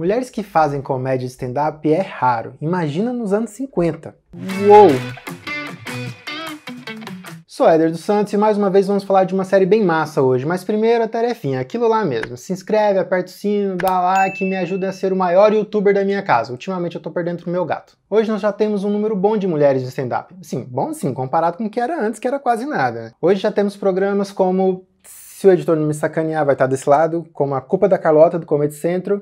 Mulheres que fazem comédia de stand-up é raro. Imagina nos anos 50. Uou! Sou Éder dos Santos e mais uma vez vamos falar de uma série bem massa hoje, mas primeiro a tarefinha, aquilo lá mesmo. Se inscreve, aperta o sino, dá like, me ajuda a ser o maior youtuber da minha casa. Ultimamente eu tô perdendo pro meu gato. Hoje nós já temos um número bom de mulheres de stand-up. Sim, bom sim, comparado com o que era antes, que era quase nada. Hoje já temos programas como Se o Editor Não Me Sacanear vai estar tá desse lado, como A Culpa da Carlota, do Comedy Centro,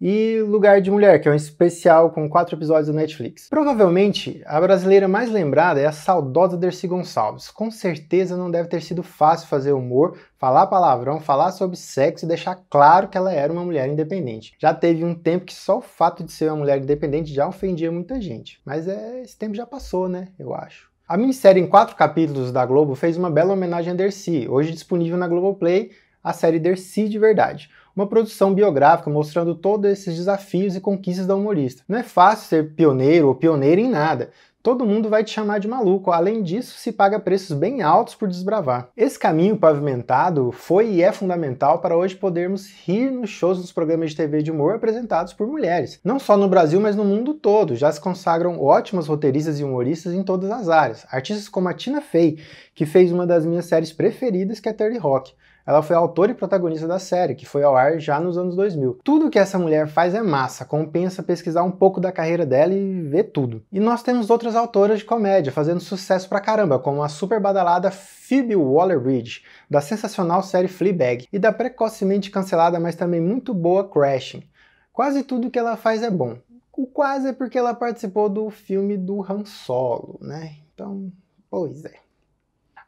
e Lugar de Mulher, que é um especial com quatro episódios da Netflix. Provavelmente, a brasileira mais lembrada é a saudosa Dercy Gonçalves. Com certeza não deve ter sido fácil fazer humor, falar palavrão, falar sobre sexo e deixar claro que ela era uma mulher independente. Já teve um tempo que só o fato de ser uma mulher independente já ofendia muita gente. Mas é, esse tempo já passou, né? Eu acho. A minissérie em quatro capítulos da Globo fez uma bela homenagem a Dercy, hoje disponível na Globoplay, a série Dercy de Verdade uma produção biográfica mostrando todos esses desafios e conquistas da humorista. Não é fácil ser pioneiro ou pioneira em nada, todo mundo vai te chamar de maluco. Além disso, se paga preços bem altos por desbravar. Esse caminho pavimentado foi e é fundamental para hoje podermos rir nos shows dos programas de TV de humor apresentados por mulheres. Não só no Brasil, mas no mundo todo. Já se consagram ótimas roteiristas e humoristas em todas as áreas. Artistas como a Tina Fey, que fez uma das minhas séries preferidas, que é Dirty Rock ela foi autora e protagonista da série, que foi ao ar já nos anos 2000. Tudo que essa mulher faz é massa, compensa pesquisar um pouco da carreira dela e ver tudo. E nós temos outras autoras de comédia fazendo sucesso pra caramba, como a super badalada Phoebe Waller-Bridge, da sensacional série Fleabag e da precocemente cancelada, mas também muito boa Crashing. Quase tudo que ela faz é bom. O quase é porque ela participou do filme do Han Solo, né? Então, pois é.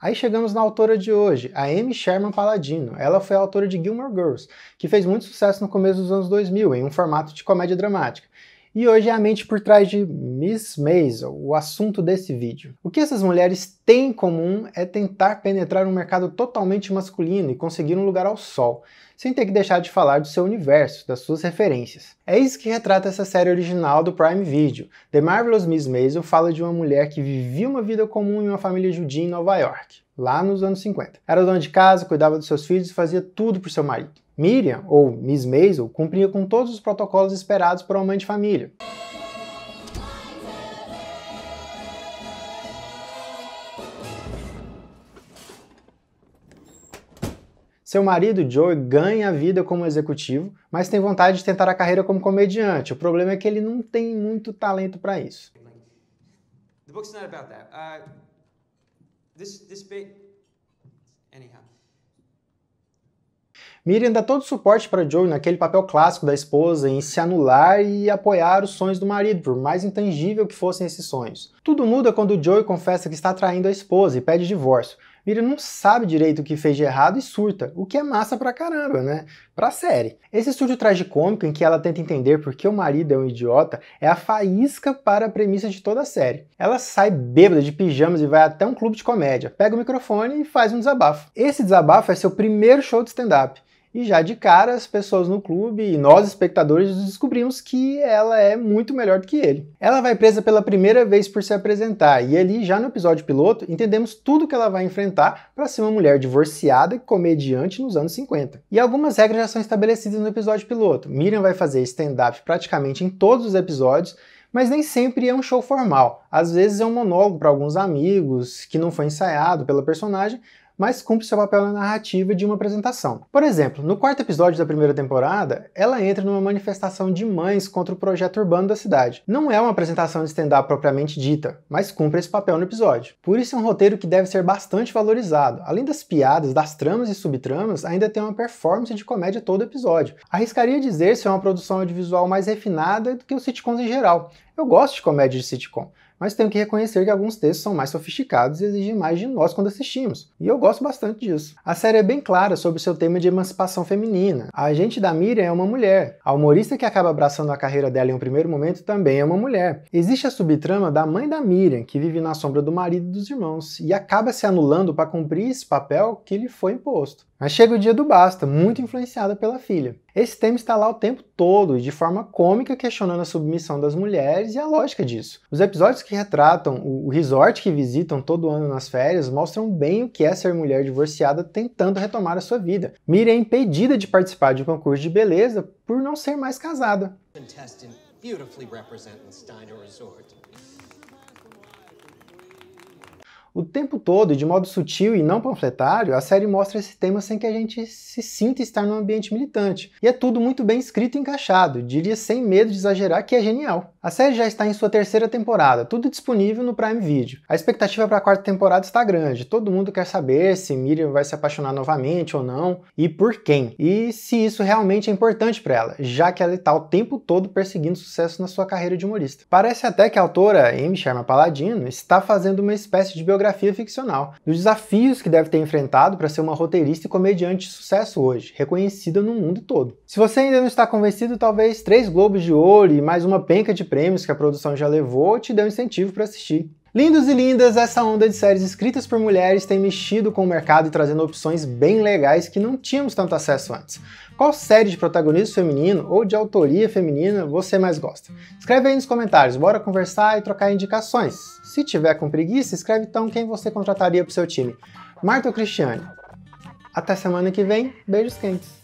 Aí chegamos na autora de hoje, a Amy Sherman Palladino. Ela foi a autora de Gilmore Girls, que fez muito sucesso no começo dos anos 2000, em um formato de comédia dramática. E hoje é a mente por trás de Miss Maisel, o assunto desse vídeo. O que essas mulheres têm em comum é tentar penetrar um mercado totalmente masculino e conseguir um lugar ao sol, sem ter que deixar de falar do seu universo, das suas referências. É isso que retrata essa série original do Prime Video. The Marvelous Miss Maisel fala de uma mulher que vivia uma vida comum em uma família judia em Nova York, lá nos anos 50. Era dona de casa, cuidava dos seus filhos e fazia tudo por seu marido. Miriam, ou Miss Maisel, cumpria com todos os protocolos esperados por uma mãe de família. Seu marido, Joe, ganha a vida como executivo, mas tem vontade de tentar a carreira como comediante. O problema é que ele não tem muito talento para isso. The book's not about that. Uh, this, this bit... Anyhow. Miriam dá todo o suporte para Joey naquele papel clássico da esposa em se anular e apoiar os sonhos do marido, por mais intangível que fossem esses sonhos. Tudo muda quando o Joey confessa que está traindo a esposa e pede divórcio. Miriam não sabe direito o que fez de errado e surta, o que é massa pra caramba, né? Pra série. Esse estúdio tragicômico em que ela tenta entender por que o marido é um idiota é a faísca para a premissa de toda a série. Ela sai bêbada de pijamas e vai até um clube de comédia, pega o microfone e faz um desabafo. Esse desabafo é seu primeiro show de stand-up. E já de cara, as pessoas no clube e nós, espectadores, descobrimos que ela é muito melhor do que ele. Ela vai presa pela primeira vez por se apresentar, e ali, já no episódio piloto, entendemos tudo que ela vai enfrentar para ser uma mulher divorciada e comediante nos anos 50. E algumas regras já são estabelecidas no episódio piloto. Miriam vai fazer stand-up praticamente em todos os episódios, mas nem sempre é um show formal. Às vezes é um monólogo para alguns amigos que não foi ensaiado pela personagem, mas cumpre seu papel na narrativa de uma apresentação. Por exemplo, no quarto episódio da primeira temporada, ela entra numa manifestação de mães contra o projeto urbano da cidade. Não é uma apresentação de stand-up propriamente dita, mas cumpre esse papel no episódio. Por isso é um roteiro que deve ser bastante valorizado. Além das piadas, das tramas e subtramas, ainda tem uma performance de comédia todo episódio. Arriscaria dizer se é uma produção audiovisual mais refinada do que o sitcom em geral. Eu gosto de comédia de sitcom, mas tenho que reconhecer que alguns textos são mais sofisticados e exigem mais de nós quando assistimos, e eu gosto bastante disso. A série é bem clara sobre seu tema de emancipação feminina. A agente da Miriam é uma mulher, a humorista que acaba abraçando a carreira dela em um primeiro momento também é uma mulher. Existe a subtrama da mãe da Miriam, que vive na sombra do marido e dos irmãos, e acaba se anulando para cumprir esse papel que lhe foi imposto. Mas chega o dia do basta, muito influenciada pela filha. Esse tema está lá o tempo todo e de forma cômica questionando a submissão das mulheres e a lógica disso. Os episódios que retratam o resort que visitam todo ano nas férias mostram bem o que é ser mulher divorciada tentando retomar a sua vida. Miriam é impedida de participar de um concurso de beleza por não ser mais casada. O tempo todo, e de modo sutil e não panfletário, a série mostra esse tema sem que a gente se sinta estar num ambiente militante. E é tudo muito bem escrito e encaixado, diria sem medo de exagerar que é genial. A série já está em sua terceira temporada, tudo disponível no Prime Video. A expectativa para a quarta temporada está grande, todo mundo quer saber se Miriam vai se apaixonar novamente ou não, e por quem, e se isso realmente é importante para ela, já que ela está o tempo todo perseguindo sucesso na sua carreira de humorista. Parece até que a autora, Amy Sharma Paladino, está fazendo uma espécie de biografia ficcional, dos desafios que deve ter enfrentado para ser uma roteirista e comediante de sucesso hoje, reconhecida no mundo todo. Se você ainda não está convencido, talvez três globos de ouro e mais uma penca de prêmios que a produção já levou te deu incentivo para assistir. Lindos e lindas, essa onda de séries escritas por mulheres tem mexido com o mercado e trazendo opções bem legais que não tínhamos tanto acesso antes. Qual série de protagonismo feminino ou de autoria feminina você mais gosta? Escreve aí nos comentários, bora conversar e trocar indicações. Se tiver com preguiça, escreve então quem você contrataria para o seu time. Marta ou Cristiane? Até semana que vem, beijos quentes!